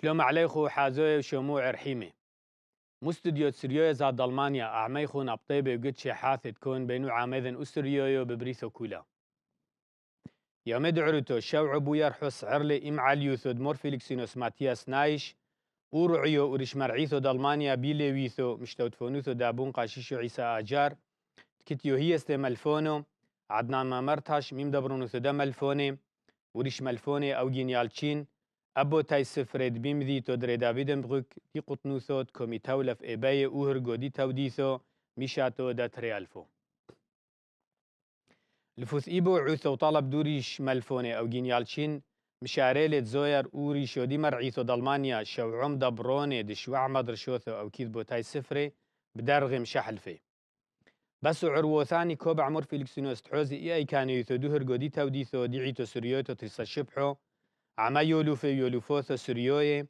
شلوم عليخو حازوي وشموع رحيمة مستديو تسريوي زاد ألمانيا أعميخو نبطيبي وقد شي حاث تكون بينو عامذن أسريوي ببريثو كولا يوم دعرتو شو عبو حس عرلي إم عليوثو دمور فيليكسينوس ماتياس نايش ورعيو ورش مرعيثو دالمانيا مشتوت فونوثو دابون قاشيشو عيسى آجار كتيو هي استملفونو عدنان ما مرتاش ميم دبرونو ثدا ملفوني وريش ملفوني أو جينيالتشين ابو تای سفرید بیم دی تو در داویدم بغک دی قطنوسوت کمی تولف ایبای او هر گودی تو دیسو میشاتو دا تریالفو الفوس ايبو عوثو طلب دوریش ملفونه او گینیال چین مشاره لید زویر او ریشو دی مر عیثو دلمانیا شو عم دی شو عمد رشوثو او کید بو تای سفری بدرغم شحلفي بس عرو ثاني كوب عمر فيلكسينوس تحوزي اي كانو يثو دوهر قودي توديثو ديعيتو سريوتو تیسا شبحو عما يولوف يولوفوث سريوي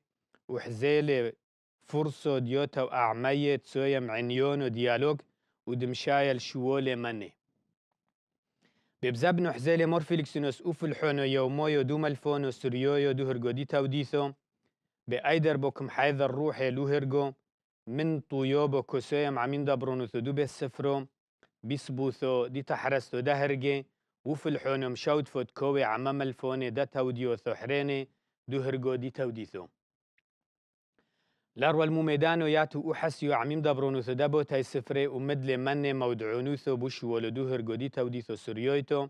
وحزيل فرصو ديوتا وأعمية تسويم عنيون ديالوج ودمشايل شوولي مني ببزبن حزيل مورفيلكسينوس أوف الحونو يومويو دوم الفونو سريويو دوهر جودي توديثو بأيدر بكم حيث الروح لوهرجو من طيوبو كوسيم عمين دبرونو ثدوب السفرو بيسبوثو دي تحرستو دهرجي وفي الحونم شاود فوت كوي عمام الفوني دا توديو ثحريني دو هرقو دي توديثو لارو الموميدانو ياتو أحسيو عميم دابرونو ثدابو تاي سفري ومدل مني ثو بوشو ولو دو هرقو دي توديثو سريويتو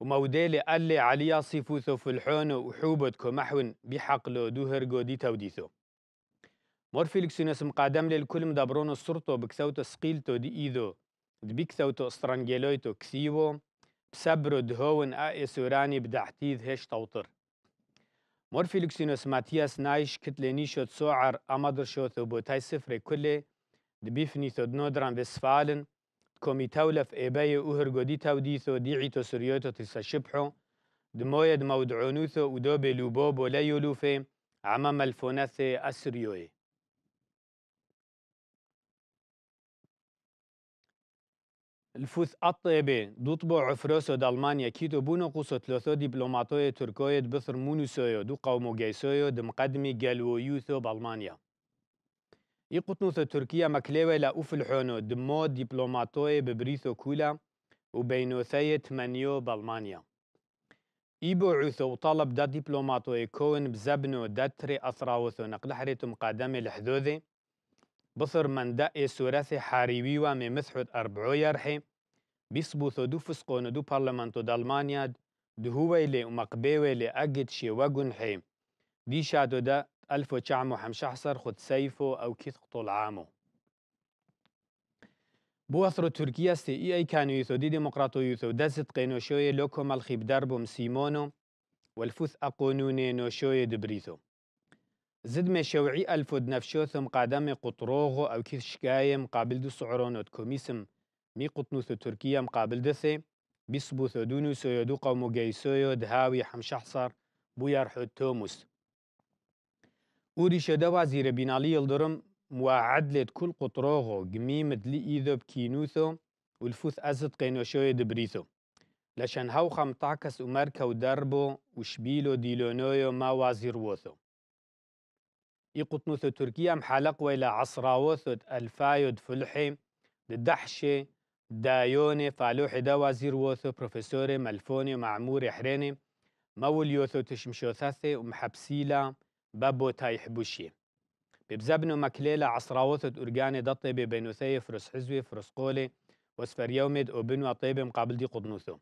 وموديلي ألي عليا صفوثو فلحونو وحوبتكو محون بحقلو دو هرقو دي توديثو مور فيليكس ناس مقادم للكل مدبرون السرطو بكثوتو سقيلتو دي ايدو دبيكثوتو استرانجيلويتو كثيوو بسبرد هون اقي سوراني بدحتيذ هش توطر مورفيلوكسينوس ماتياس نايش كتليني شوت سوعر امدر شوت وبوتاي سفر كله دبيفني ثود نودران بسفالن كومي تولف ايباي اوهر قدي توديثو ديعي تو سريوتو تسا شبحو دمويد مودعونوثو ودوبي لوبوبو لا يولوفي عمام الفوناثي السريوي الفوث الطيبة دو طبع فروسو دالمانيا كيتو بونو قوسو ثلاثو دبلوماتوية تركوية بثر مونوسويو دو قومو جيسويو قدمي جلو يوثو بالمانيا يقطنو ثو تركيا مكليوة اوف الحونو دمو دبلوماتوية ببريثو كولا بينو ثية تمانيو بالمانيا إيبو عوثو وطالب دا دبلوماتوية كون بزبنو داتري أثراوثو نقل حريتم قادم بصر من دائي سورث حاريوي ومي إيه مسحود أربعو يرحي بيصبوث دو فسقون دو پارلمانتو دالمانيا دهوي لي ومقبيوي لي أجد شي وقن حي دي شادو دا ألف وشعمو حمشحصر خد سيفو أو كيث قطول عامو بوثرو تركيا سي اي اي كانو يثو دي ديمقراطو يثو دازت قينو شوي لوكو مالخيب دربو مسيمونو والفوث أقونوني نو شوي دبريثو زد مشوعي ألفود ثم قادم قطروغو أو كيف شكايم قابل دو سعرونوت كوميسم مي قطنوثو تركيا مقابل دثي بيسبوثو دونو سيودو قومو جيسويو دهاوي حمشحصر بو يرحو توموس وريشة دوا وزير بنالي يلدرم وعدلت كل قطروغو جميمة لي إيذو بكينوثو والفوث أزد قينو قينوشوي دبريثو لشان هاو خم تعكس أمركا ودربو وشبيلو ديلونويو ما وزير وثو يقطنوث تركيا محلق ويلا عصراوث الفايد فلحي الدحشة دايوني فالوح دا وزير وثو بروفيسوري ملفوني معموري حريني مول يوثو تشمشوثاثي ومحبسيلا بابو تايحبوشي ببزبنو مكليلا عصراوث أرجاني دا طيبي بينوثي فرس حزوي فرس قولي وسفر يومد وبنو طيب مقابل دي قطنوثو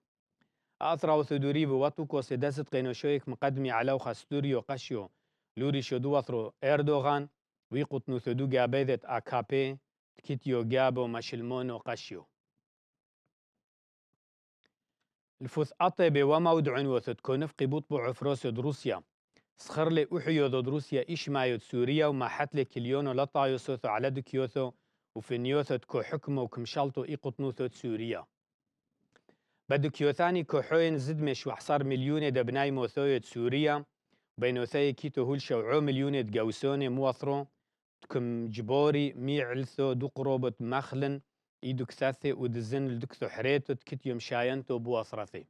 أثرا وثدوري بواتوكو سدست قينوشويك مقدمي علاو وخستوريو قشيو لوري شدو اثرو اردوغان وی قطنو ثدو گابیدت اکاپی كيتيو جابو ماشلمونو قشيو الفوث أطيبي وموضع وثد كونف قبوط بعفروس روسيا سخر لي أحيو ضد روسيا إيش ما يد سوريا وما حتلي كليونو لطا يوثو على دكيوثو وفنيوثو كو حكمو كمشالتو إيقطنو ثد سوريا بدكيوثاني كو حوين زدمش وحصار مليون دبناي موثوية سوريا بینۆسایە كيتو هول شو میلیونێت گەوسۆنێ موواڕۆ کم كم میعلسۆ مي علثو دو ئی مخلن ايدو كثاثي ودزن لدكثو حريتو تكت يوم شاينتو تۆ بووەسرەفێ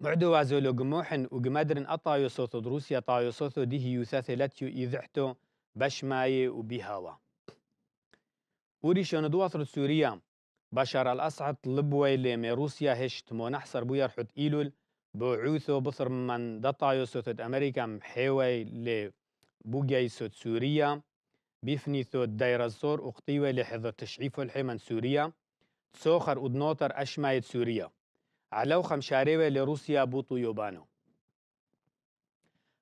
معدو وازولوج قموحن وقمادرن أطايو صوتو دروسيا طايو صوتو ديه يوثاثي لاتيو إذحتو بشماي وبيهاوا وريشون دواصر سوريا بشار الأسعد لبوي لمي روسيا هشت مونحصر بويا رحت إيلول بۆعوسۆ بصر من سۆتت ئەمریکام أمريكا محيوي لبوجي سۆت سوريا بيفني سۆت دایرەسۆر وقتیوە لە حێزە تشعیف الحێمەن سووریا سۆخەر ئودنۆتەر ئەشمایت سووریا عەلەو خەمشارێوێ لە رووسیا بوت و یۆبانۆ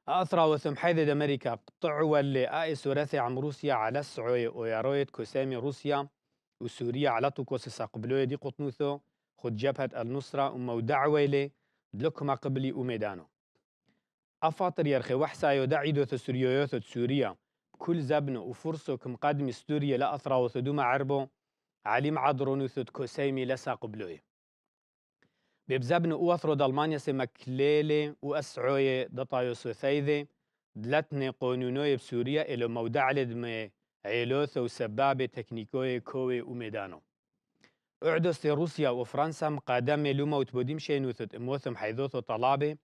أثرى وسمحيد أمريكا قطعوا اللي آئس وراثي عم روسيا على السعوية ويارويد كسامي روسيا وسوريا على توكوس ساقبلوية دي قطنوثو خد جبهة النصرة أمو دعوة لي دلكما قبلي أميدانو أفاطر يرخي وحسا وحسايو عيدو تسوريويوثو تسوريا كل زبن وفرصو كم قدمي سوريا لأثرا أثراو ثدوما عربو عليم عدرونو ثد كوسيمي لسا قبلوي ببزبن أوثرو دالمانيا سمكليلي وأسعوي دطايو سوثايذي دلتني قانونوي بسوريا إلو مودعلد مي عيلوثو سبابي تكنيكوي كوي وميدانو اعدس روسيا وفرنسا مقادمة لما شين وثت موثم حيثوث وطلابة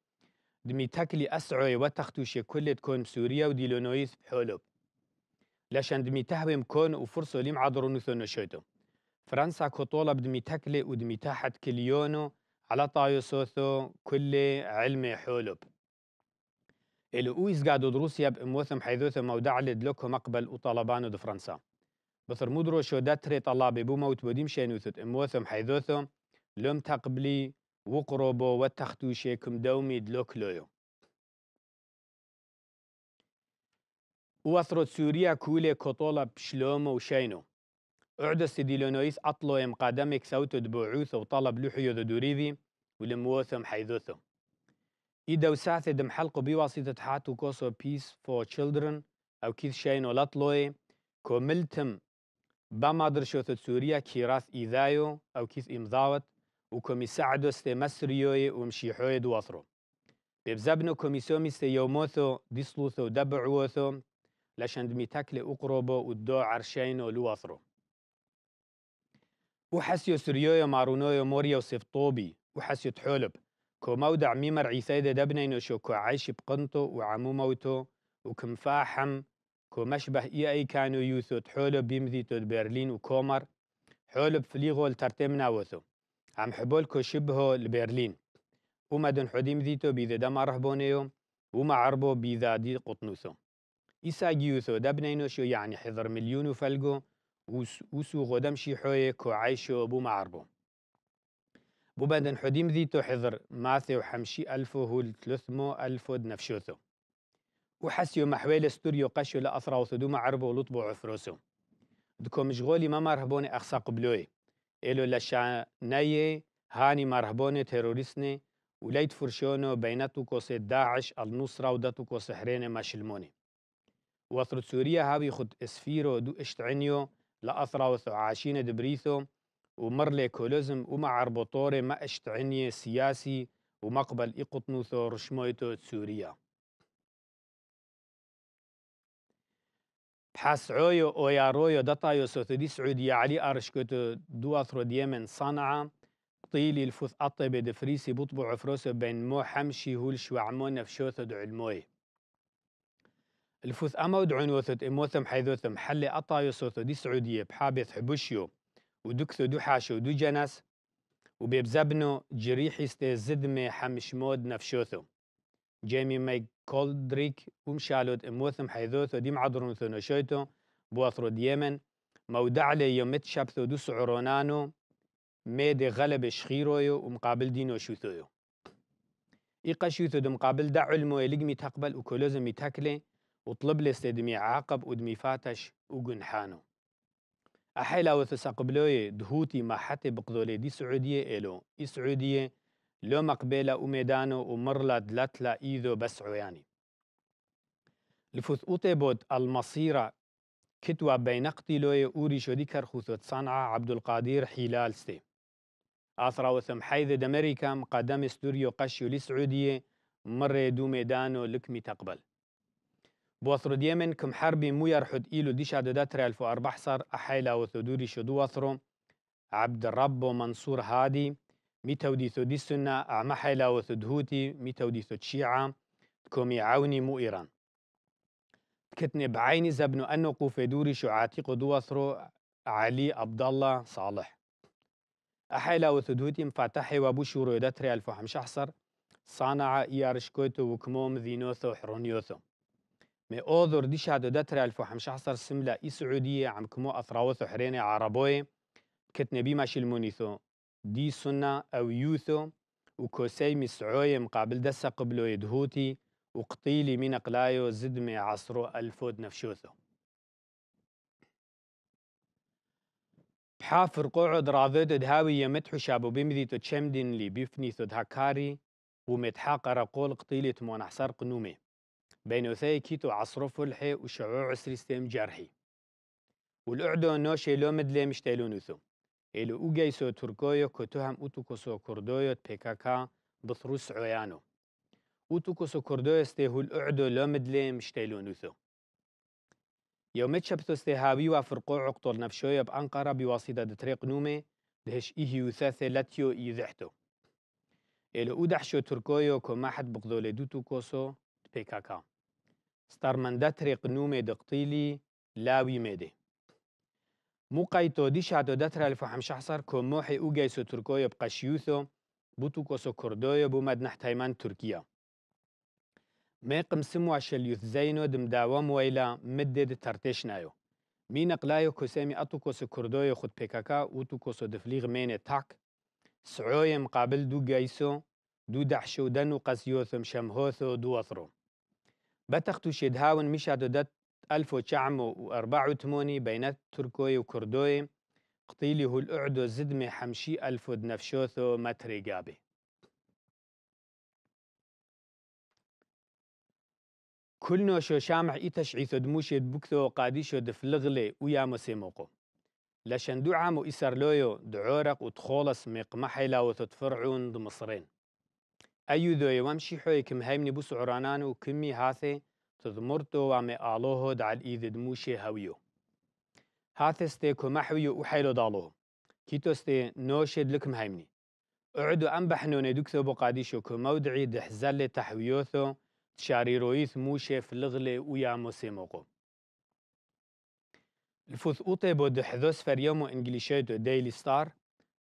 دمي تاكلي أسعوي وتختوشي كل تكون بسوريا وديلونويس بحولوب لشان دمي تهوم كون وفرصو ليم عدرو نثو نشيتو فرنسا كطولة بدمي تاكلي ودمي تاحت كليونو على طايو سوثو كل علمي حولوب الويس قادو روسيا بموثم حيثوثم مودع لدلوكو مقبل وطالبانو دو فرنسا مدرو روشو دتري طلابي بو موت بوديم شينوثت اموثم حيثوثم لم تقبلي وقربو وتختوشيكم دومي دلوك لويو وثرت سوريا كولي كطولة بشلومو وشينو أعد سيديلونويس أطلو ام قادمك سوتو دبوعوث وطلب لحيو ذو دوريذي ولموثم حيثوثم إذا وساعة دم حلقو بواسطة حاتو كوسو بيس فور تشيلدرن أو كيث شينو لطلوي كملتم باما درشوت سوريا كيراس إيذايو أو كيس إمضاوت وكمي سعدو ستي مسريوي ومشيحوي دواثرو ببزبنو كوميسيومي ستي يوموثو ديسلوثو دبعوثو لشند ميتاكلي أقربو ودو عرشينو لواثرو وحسيو سريويو مارونويو موريو سفطوبي وحسيو تحولب كومو دعمي مرعي سيدة دبنينو شو كو عايش بقنتو وعمو موتو وكمفاحم كومش به اي كانو يوثوت حولو بيمذي تود برلين وكومر حولو بفليغو الترتمنا وثو عم حبول كو شبهو لبرلين وما دن حديم ذيتو بيذا دما رهبونيو وما عربو بيذا دي قطنوثو إسا جيوثو دبنينو شو يعني حذر مليون فلقو وسو غدم شي حوي كو عايشو بو ما عربو بو بدن حديم ذيتو حذر ماثي وحمشي ألفو هول تلثمو ألفو دنفشوثو وحسيو محويل استوريو قشيو لا أثرا عربو ولطبو عفروسو دكو مشغولي ما مرهبوني أخصى قبلوي إلو لشاناي هاني مرهبوني تيروريسني وليت فرشونو بيناتو كوسي داعش النصرة وداتو كوسي حريني ما شلموني وثرت سوريا هاوي خد اسفيرو دو اشتعنيو لأثرا وثو عاشين دبريثو ومرلي كولوزم وما عربو طوري ما اشتعني سياسي ومقبل إقطنوثو رشمويتو سوريا حاسعويو أويارويو دطايو سوثدي سعودية علي دو دواثرو ديمن صنعا طيلي الفوث أطيبي دفريسي بطبع فروس بين مو حمشي هول شوعمون فشوثو دعلموي الفوث أما ودعون وثت إموثم حيثوثم حلي اطا سوثو دي سعودية بحابث حبوشيو ودكثو دو حاشو دو جنس وبيبزبنو جريحي ستي حمش مود نفشوثم جيمي ماي كولدريك ومشالوت اموثم حيثوثو ديم معدرون ثونو شويتو بواثرو ديمن لي يومت شابثو دو سعرونانو ميدي غلب شخيرويو ومقابل دينو شوثويو إيقا شوثو دو مقابل دا علمو يلقمي تقبل وكولوزو ميتاكلي وطلب لستدمي عاقب ودمي فاتش وقنحانو أحيلا وثسا قبلوي دهوتي ما حتى بقضولي دي سعودية إلو إي سعودية لو مقبلة أميدانو ومرلا دلتلا إيدو بس عياني لفوث بود المصيرة كتوى بين قتلوي أوري شدي كرخوثو صنعاء عبد القادر حلال ستي أثرا وثم حيث دمريكام قدم استوريو قشيو لسعودية مرة دو ميدانو لكمي تقبل بوثرو ديمن كم حربي مو يرحد إيلو ديشا دداتر الفو أربحصر أحيلا وثدوري شدو وثرو عبد الرب منصور هادي می دي سنة اعما وثدهوتي و سدهوتی می تودیسو تشیعا تكومي عوني مؤيرا كتني بعيني زبنو أنو قوفي دوري شعاتي قدوثرو علي عبد الله صالح أحيلا وثدهوتي مفاتحي وابو وابوشو رويدتري ألف وحمش أحصر صانع إيارش كويتو وكموم ذينوثو حرونيوثو مي أوذر دي شادو دتري ألف وحمش أحصر سملا إي سعودية عم كمو أثراوثو حريني عربوي كتني بيماشي المونيثو دي سنة أو يوثو وكوسي مسعوي مقابل دسا قبلو يدهوتي وقتيلي من قلايو زدمي عصرو ألفود نفشوثو بحافر قعد راضد دهاوي يمتحو شابو بمذي تو تشمدن لي بيفني ثو دهكاري ومتحاق رقول قتيلي تمون حصر قنومي بين كيتو عصرو فلحي عسري ستيم جارحي والأعدو نوشي لو مدلي مشتيلون وثوم ئێلو ئوگای سۆ تورکۆیە کۆ تو هەم ئووت و کۆسۆ کوردۆیە پێکاکا بثڕوس ئۆیانۆ ئووت و کۆسۆ کوردۆیە ستێ هول عدۆ لۆمد لێم شتەیلۆنووسۆ يومت شبتو استهابي وفرقو عقتو النفشوية بأنقرة بواسطة دتريق نومي دهش إيهي وثاثة لاتيو يذحتو إلو أودحشو تركويو كما حد بقدول دوتو كوسو بيكاكا ستارمندا تريق نومي دقتيلي لاوي ميدي موقعي تو عدادت را رالف حمشه حصر که موحي او گیسو تركويو بقشیوثو بو تو کسو كردويو بو مدنح تايمان می قمسمو عشل یوث زینو دم داوام ویلا مدد ترتش نایو. می نقلایو کسیمی اتو کسو كردويو خود پککا بيكاكا تو کسو دفلیغ مین تاک سعوی مقابل دو گیسو دو دحشو دنو قسیوثم شمهوثو دو اثرو. بتختو شدهاون مش عدودات 1984 بين تركوي وكردوي قتيله الأعدو زدمي حمشي ألفود نفشوثو متريقابي كل نوشو شامع إتشعيثو دموشيد بكثو قاديشو دفلغلي ويا مسيموقو لشندو عامو إسرلويو دعورق وتخولص مقمحيلا وتتفرعون دمصرين أيو ذوي وامشي حوي كم هايمني بوسعرانان وكمي هاثي تضمرتو وامي آلوهو دعال الإيد دموشي هاويو هاتستي كمحويو وحيلو دالوهو كيتوستي نوشيد لكم هايمني أعدو أنبحنو بحنوني بقاديشو كمودعي دحزال تحويوثو تشاري رويث موشي فلغلي ويا موسيموقو الفوث أوطي بو دحذوس فريومو إنجليشيتو ديلي ستار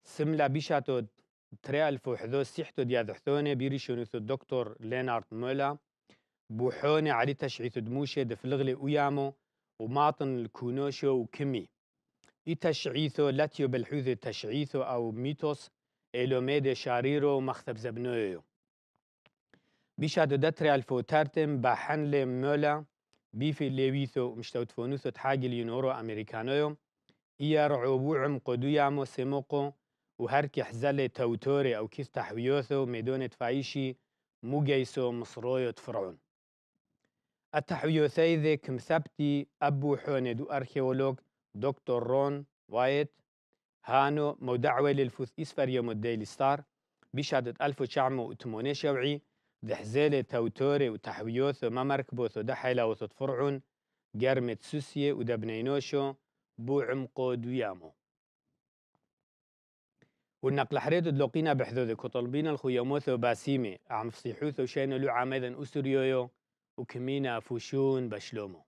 سملا بيشاتو تري ألفو حذوس سيحتو ديادحثوني بيريشونيثو الدكتور لينارد مولا بوحونة علي تشعيث دموشة دفلغلي ويامو وماطن الكونوشو وكمي إي تشعيثو لاتيو بالحوث تشعيثو أو ميتوس الو ميد شاريرو مختب زبنويو بيشادو دتري الفوتارتم بحنل مولا بيفي ليويثو مشتوت تفونوثو تحاجي اليونورو أمريكانويو إيا رعوبو رعوبوعم قدويامو سيموقو وهركي حزلي توتوري أو كيف تحويوثو ميدونة فايشي مو جيسو مصرويو تفرعون التحويثيذك مثبتي أبو حوني دو وأركيولوج دكتور رون وايت هانو مودعوة للفوث إسفر يوم الديلي ستار بشادة ألف بشهادة شوعي دحزيلة توتوري وتحويوث ممركبوث ودحيلة وثت فرعون قرمت سوسية ودبنينوشو بو عمقو ديامو والنقل حريت دلوقينا بحذوذك وطلبينا الخياموث باسيمي عم فصيحوثو شينو لو عامذن أسريويو وكمينا فوشون بشلومو